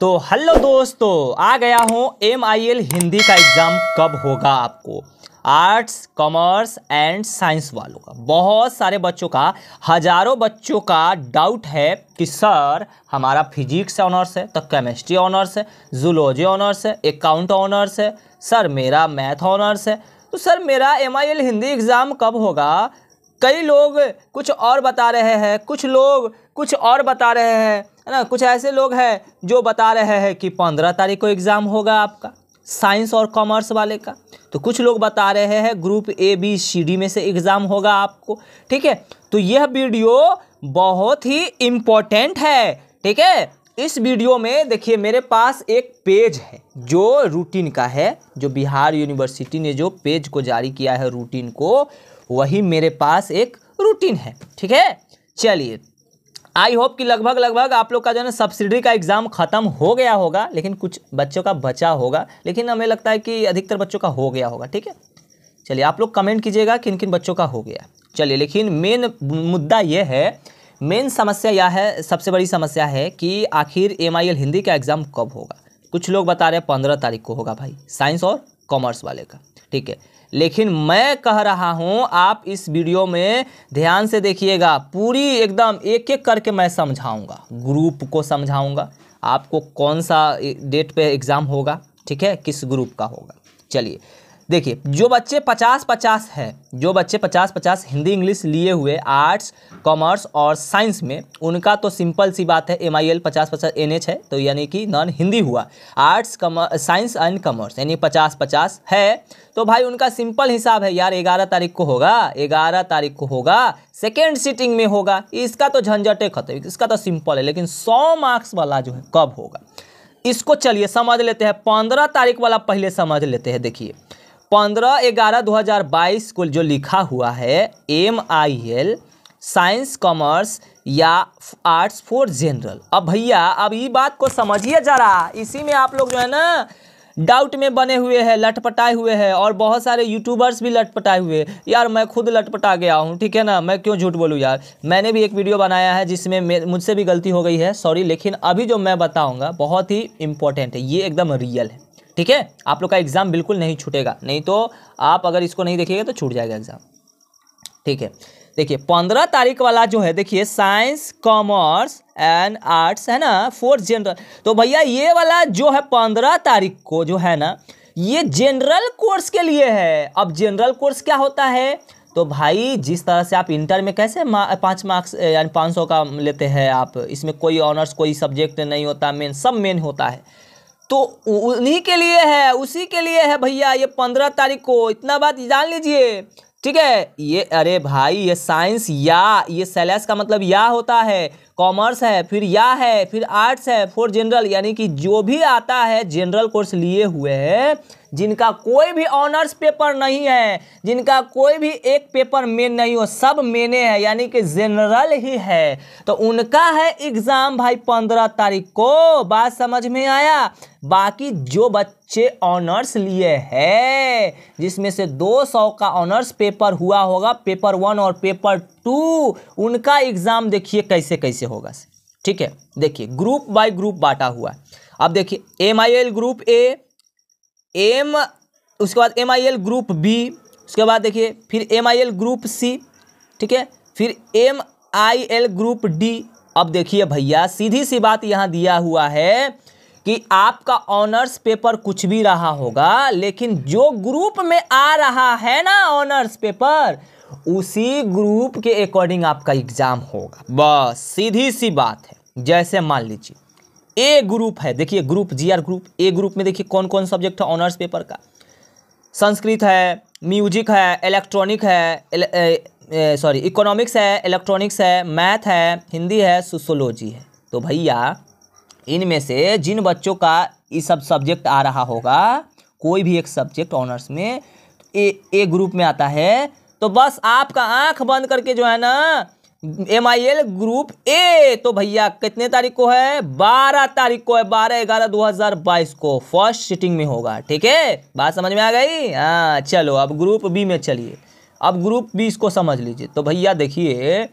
तो हेलो दोस्तों आ गया हूँ एम हिंदी का एग्ज़ाम कब होगा आपको आर्ट्स कॉमर्स एंड साइंस वालों का बहुत सारे बच्चों का हजारों बच्चों का डाउट है कि सर हमारा फिजिक्स ऑनर्स है तो केमिस्ट्री ऑनर्स है जूलॉजी ऑनर्स है अकाउंट ऑनर्स है सर मेरा मैथ ऑनर्स है तो सर मेरा एम हिंदी एग्ज़ाम कब होगा कई लोग कुछ और बता रहे हैं कुछ लोग कुछ और बता रहे हैं है ना कुछ ऐसे लोग हैं जो बता रहे हैं कि पंद्रह तारीख को एग्ज़ाम होगा आपका साइंस और कॉमर्स वाले का तो कुछ लोग बता रहे हैं group A B C D में से एग्ज़ाम होगा आपको ठीक है तो यह वीडियो बहुत ही इम्पोर्टेंट है ठीक है इस वीडियो में देखिए मेरे पास एक पेज है जो रूटीन का है जो बिहार यूनिवर्सिटी ने जो पेज को जारी किया है रूटीन को वही मेरे पास एक रूटीन है ठीक है चलिए आई होप कि लगभग लगभग आप लोग का जो है ना सब्सिडी का एग्ज़ाम ख़त्म हो गया होगा लेकिन कुछ बच्चों का बचा होगा लेकिन हमें लगता है कि अधिकतर बच्चों का हो गया होगा ठीक है चलिए आप लोग कमेंट कीजिएगा किन किन बच्चों का हो गया चलिए लेकिन मेन मुद्दा यह है मेन समस्या यह है सबसे बड़ी समस्या है कि आखिर एम हिंदी का एग्ज़ाम कब होगा कुछ लोग बता रहे हैं पंद्रह तारीख को होगा भाई साइंस और कॉमर्स वाले का ठीक है लेकिन मैं कह रहा हूँ आप इस वीडियो में ध्यान से देखिएगा पूरी एकदम एक एक करके मैं समझाऊँगा ग्रुप को समझाऊँगा आपको कौन सा डेट पे एग्ज़ाम होगा ठीक है किस ग्रुप का होगा चलिए देखिए जो बच्चे पचास पचास है जो बच्चे पचास पचास हिंदी इंग्लिश लिए हुए आर्ट्स कॉमर्स और साइंस में उनका तो सिंपल सी बात है एम आई एल पचास पचास एन एच है तो यानी कि नॉन हिंदी हुआ आर्ट्स साइंस एंड कॉमर्स यानी पचास पचास है तो भाई उनका सिंपल हिसाब है यार ग्यारह तारीख को होगा ग्यारह तारीख को होगा सेकेंड सीटिंग में होगा इसका तो झंझटे है इसका तो सिंपल है लेकिन सौ मार्क्स वाला जो है कब होगा इसको चलिए समझ लेते हैं पंद्रह तारीख वाला पहले समझ लेते हैं देखिए पंद्रह ग्यारह दो हज़ार बाईस को जो लिखा हुआ है M I L science commerce या आर्ट्स फॉर जनरल अब भैया अब ये बात को समझिए जरा इसी में आप लोग जो है ना डाउट में बने हुए हैं लटपटाए हुए हैं और बहुत सारे यूट्यूबर्स भी लटपटाए हुए यार मैं खुद लटपटा गया हूँ ठीक है ना मैं क्यों झूठ बोलूँ यार मैंने भी एक वीडियो बनाया है जिसमें मुझसे भी गलती हो गई है सॉरी लेकिन अभी जो मैं बताऊँगा बहुत ही इंपॉर्टेंट है ये एकदम रियल है ठीक है आप लोग का एग्ज़ाम बिल्कुल नहीं छूटेगा नहीं तो आप अगर इसको नहीं देखिएगा तो छूट जाएगा एग्ज़ाम ठीक है देखिए पंद्रह तारीख वाला जो है देखिए साइंस कॉमर्स एंड आर्ट्स है ना फोर्थ जनरल तो भैया ये वाला जो है पंद्रह तारीख को जो है ना ये जनरल कोर्स के लिए है अब जनरल कोर्स क्या होता है तो भाई जिस तरह से आप इंटर में कैसे मा, पाँच मार्क्स यानी पाँच सौ का लेते हैं आप इसमें कोई ऑनर्स कोई सब्जेक्ट नहीं होता मेन सब मेन होता है तो उन्हीं के लिए है उसी के लिए है भैया ये पंद्रह तारीख को इतना बात जान लीजिए ठीक है ये अरे भाई ये साइंस या ये सेलेस का मतलब या होता है कॉमर्स है फिर या है फिर आर्ट्स है फॉर जनरल यानी कि जो भी आता है जनरल कोर्स लिए हुए हैं जिनका कोई भी ऑनर्स पेपर नहीं है जिनका कोई भी एक पेपर मेन नहीं हो सब मेने हैं यानी कि जनरल ही है तो उनका है एग्ज़ाम भाई पंद्रह तारीख को बात समझ में आया बाकी जो बच्चे ऑनर्स लिए हैं जिसमें से 200 का ऑनर्स पेपर हुआ होगा पेपर वन और पेपर टू उनका एग्ज़ाम देखिए कैसे कैसे होगा ठीक है देखिए ग्रुप बाय ग्रुप बांटा हुआ है अब देखिए M I L group A M उसके बाद M I L group B उसके बाद देखिए फिर M I L group C ठीक है फिर M I L group D अब देखिए भैया सीधी सी बात यहाँ दिया हुआ है कि आपका ऑनर्स पेपर कुछ भी रहा होगा लेकिन जो ग्रुप में आ रहा है ना ऑनर्स पेपर उसी ग्रुप के अकॉर्डिंग आपका एग्ज़ाम होगा बस सीधी सी बात है जैसे मान लीजिए ए ग्रुप है देखिए ग्रुप जीआर ग्रुप ए ग्रुप में देखिए कौन कौन सब्जेक्ट है ऑनर्स पेपर का संस्कृत है म्यूजिक है इलेक्ट्रॉनिक है सॉरी इकोनॉमिक्स है इलेक्ट्रॉनिक्स है मैथ है हिंदी है सोशोलॉजी है तो भैया इनमें से जिन बच्चों का ये सब सब्जेक्ट आ रहा होगा कोई भी एक सब्जेक्ट ऑनर्स में ए ए ग्रुप में आता है तो बस आपका आंख बंद करके जो है ना M I L group A तो भैया कितने तारीख को है बारह तारीख को है बारह ग्यारह दो हजार बाईस को फर्स्ट सिटिंग में होगा ठीक है बात समझ में आ गई हाँ चलो अब ग्रुप बी में चलिए अब ग्रुप बी इसको समझ लीजिए तो भैया देखिए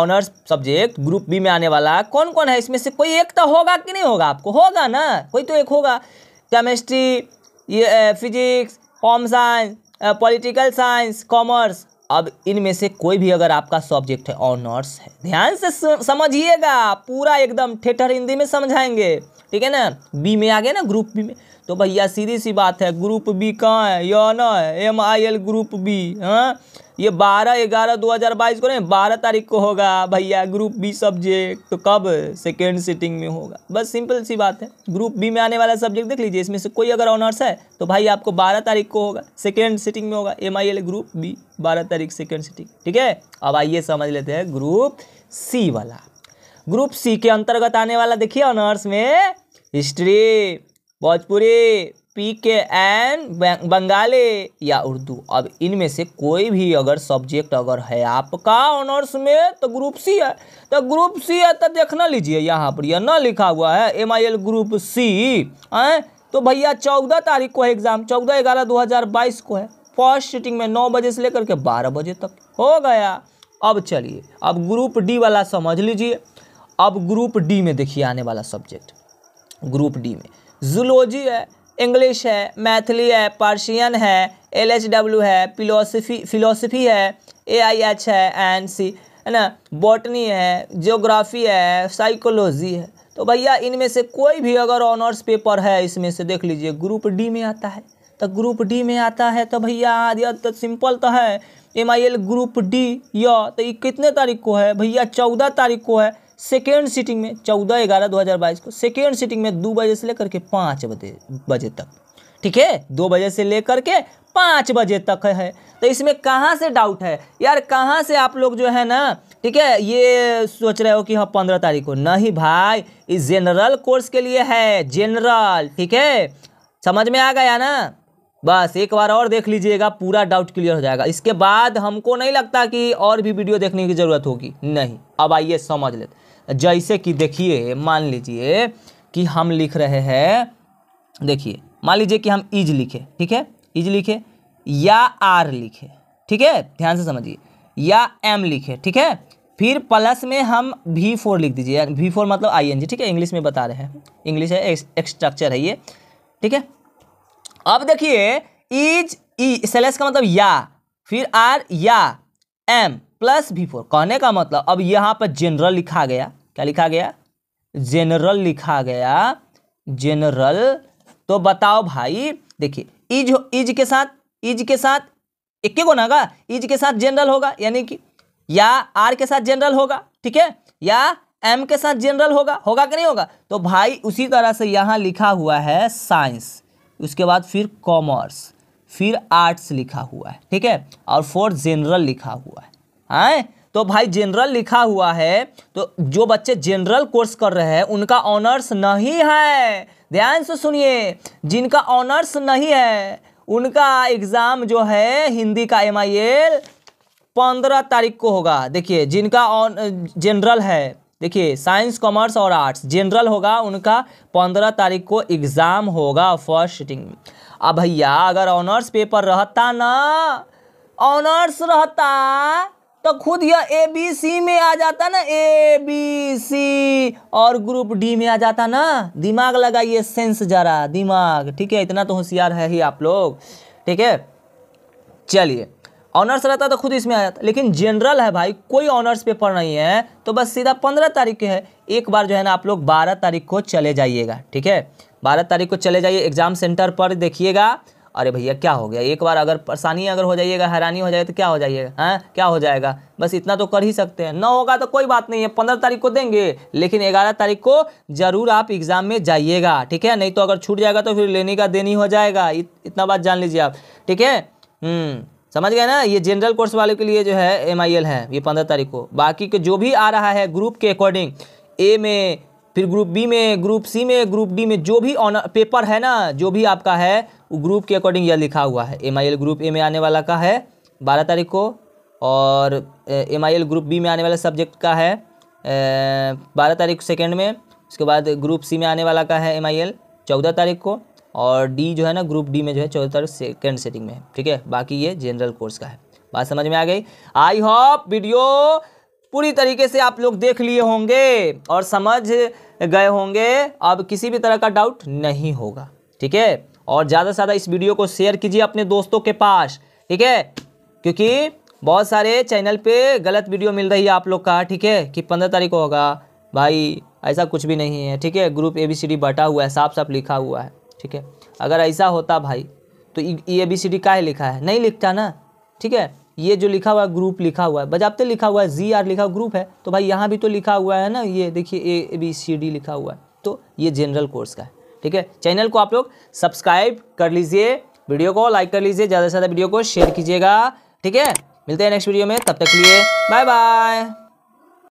ऑनर्स सब्जेक्ट ग्रुप बी में आने वाला कौन कौन है इसमें से कोई एक तो होगा कि नहीं होगा आपको होगा ना कोई तो एक होगा केमिस्ट्री ये physics home science political science commerce अब इनमें से कोई भी अगर आपका सब्जेक्ट है ऑनर्स है ध्यान से समझिएगा पूरा एकदम थिएटर हिंदी में समझाएंगे ठीक है ना बी में आ गया ना ग्रुप बी में तो भैया सीधी सी बात है ग्रुप बी कहाँ है यो न M I L group B हाँ ये बारह ग्यारह दो हज़ार बाईस को नहीं बारह तारीख को होगा भैया ग्रुप बी सब्जेक्ट तो कब सेकेंड सिटिंग में होगा बस सिंपल सी बात है ग्रुप बी में आने वाला सब्जेक्ट देख लीजिए इसमें से कोई अगर ऑनर्स है तो भाई आपको बारह तारीख को होगा सेकेंड सिटिंग में होगा M I L group B बारह तारीख सेकेंड सिटिंग ठीक है अब आइए समझ लेते हैं ग्रुप सी वाला ग्रुप सी के अंतर्गत आने वाला देखिए ऑनर्स में history Bhojpuri P K N Bengali या उर्दू अब इनमें से कोई भी अगर सब्जेक्ट अगर है आपका ऑनर्स में तो ग्रुप सी है तो ग्रुप सी है तो देखना लीजिए यहाँ पर यह ना लिखा हुआ है M I L group C हैं तो भैया चौदह तारीख को है एग्ज़ाम चौदह ग्यारह दो हज़ार बाईस को है फर्स्ट सीटिंग में नौ बजे से लेकर के बारह बजे तक हो गया अब चलिए अब ग्रुप डी वाला समझ लीजिए अब ग्रुप डी में देखिए आने वाला सब्जेक्ट ग्रुप डी में जुलोजी है इंग्लिश है मैथिली है पार्शियन है एल एच डब्ल्यू है फिलोसफी फिलोसफी है ए आई एच है एन सी है ना बॉटनी है जोग्राफी है साइकोलॉजी है तो भैया इनमें से कोई भी अगर ऑनर्स पेपर है इसमें से देख लीजिए ग्रुप डी में आता है तो ग्रुप डी में आता है तो भैया यह तो सिंपल तो है M I L group D या तो ये कितने तारीख को है भैया चौदह तारीख को है सेकेंड सीटिंग में चौदह ग्यारह दो हज़ार बाईस को सेकेंड सीटिंग में दो बजे से लेकर के पाँच बजे बजे तक ठीक है दो बजे से लेकर के पाँच बजे तक है तो इसमें कहाँ से डाउट है यार कहाँ से आप लोग जो है ना ठीक है ये सोच रहे हो कि हाँ पंद्रह तारीख को नहीं भाई ये जनरल कोर्स के लिए है जनरल ठीक है समझ में आ गया ना बस एक बार और देख लीजिएगा पूरा डाउट क्लियर हो जाएगा इसके बाद हमको नहीं लगता कि और भी वीडियो देखने की ज़रूरत होगी नहीं अब आइए समझ लेते जैसे कि देखिए मान लीजिए कि हम लिख रहे हैं देखिए मान लीजिए कि हम इज लिखे ठीक है इज लिखे या आर लिखे ठीक है ध्यान से समझिए या एम लिखे ठीक है फिर प्लस में हम वी फोर लिख दीजिए वी फोर मतलब आई एन जी ठीक है इंग्लिश में बता रहे हैं इंग्लिश है स्ट्रक्चर है ये ठीक है अब देखिए इज ई सेलेस का मतलब या फिर आर या एम प्लस वी फोर कहने का मतलब अब यहाँ पर जनरल लिखा गया क्या लिखा गया जनरल लिखा गया जनरल तो बताओ भाई देखिए इज इज के साथ इज के साथ एक को ना इज के साथ जनरल होगा यानी कि या आर के साथ जनरल होगा ठीक है या एम के साथ जनरल होगा होगा कि नहीं होगा तो भाई उसी तरह से यहाँ लिखा हुआ है साइंस उसके बाद फिर कॉमर्स फिर आर्ट्स लिखा हुआ है ठीक है और फोर जनरल लिखा हुआ है हाँ तो भाई जनरल लिखा हुआ है तो जो बच्चे जनरल कोर्स कर रहे हैं उनका ऑनर्स नहीं है ध्यान से सुनिए जिनका ऑनर्स नहीं है उनका एग्ज़ाम जो है हिंदी का एम आई एल पंद्रह तारीख को होगा देखिए जिनका ऑन जनरल है देखिए साइंस कॉमर्स और आर्ट्स जनरल होगा उनका पंद्रह तारीख को एग्ज़ाम होगा फर्स्ट सीटिंग अब भैया अगर ऑनर्स पेपर रहता ना ऑनर्स रहता तो खुद यह ए बी सी में आ जाता ना ए बी सी और ग्रुप डी में आ जाता ना दिमाग लगाइए सेंस जरा दिमाग ठीक है इतना तो होशियार है ही आप लोग ठीक है चलिए ऑनर्स रहता तो खुद इसमें आ जाता लेकिन जनरल है भाई कोई ऑनर्स पेपर नहीं है तो बस सीधा पंद्रह तारीख के है एक बार जो है ना आप लोग बारह तारीख को चले जाइएगा ठीक है बारह तारीख को चले जाइए एग्जाम सेंटर पर देखिएगा अरे भैया क्या हो गया एक बार अगर परेशानी अगर हो जाइएगा हैरानी हो जाए तो क्या हो जाइएगा हैं हाँ? क्या हो जाएगा बस इतना तो कर ही सकते हैं ना होगा तो कोई बात नहीं है पंद्रह तारीख को देंगे लेकिन ग्यारह तारीख को ज़रूर आप एग्ज़ाम में जाइएगा ठीक है नहीं तो अगर छूट जाएगा तो फिर लेने का देनी हो जाएगा इत, इतना बात जान लीजिए आप ठीक है हम्म, समझ गए ना ये जनरल कोर्स वाले के लिए जो है एम है ये पंद्रह तारीख को बाकी के जो भी आ रहा है ग्रुप के अकॉर्डिंग ए में फिर ग्रुप बी में ग्रुप सी में ग्रुप डी में जो भी ऑनर पेपर है ना जो भी आपका है वो ग्रुप के अकॉर्डिंग यह लिखा हुआ है एम ग्रुप ए में आने वाला का है बारह तारीख को और एम ग्रुप बी में आने वाला सब्जेक्ट का है बारह तारीख सेकेंड में उसके बाद ग्रुप सी में आने वाला का है एम आई एल चौदह तारीख को और डी जो है ना ग्रुप डी में जो है चौदह तारीख सेकेंड सेटिंग में ठीक है बाकी ये जनरल कोर्स का है बात समझ में आ गई आई होप वीडियो पूरी तरीके से आप लोग देख लिए होंगे और समझ गए होंगे अब किसी भी तरह का डाउट नहीं होगा ठीक है और ज़्यादा से ज़्यादा इस वीडियो को शेयर कीजिए अपने दोस्तों के पास ठीक है क्योंकि बहुत सारे चैनल पे गलत वीडियो मिल रही है आप लोग का ठीक है कि पंद्रह तारीख को होगा भाई ऐसा कुछ भी नहीं है ठीक है group A B C D बटा हुआ है साफ साफ लिखा हुआ है ठीक है अगर ऐसा होता भाई तो ए बी सी डी का लिखा है नहीं लिखता ना ठीक है ये जो लिखा हुआ है ग्रुप लिखा हुआ है बजाबते लिखा हुआ है जी आर लिखा हुआ ग्रुप है तो भाई यहाँ भी तो लिखा हुआ है ना ये देखिए ए बी सी डी लिखा हुआ है तो ये जनरल कोर्स का है ठीक है चैनल को आप लोग सब्सक्राइब कर लीजिए वीडियो को लाइक कर लीजिए ज़्यादा से ज़्यादा वीडियो को शेयर कीजिएगा ठीक है मिलते हैं नेक्स्ट वीडियो में तब तक के लिए बाय बाय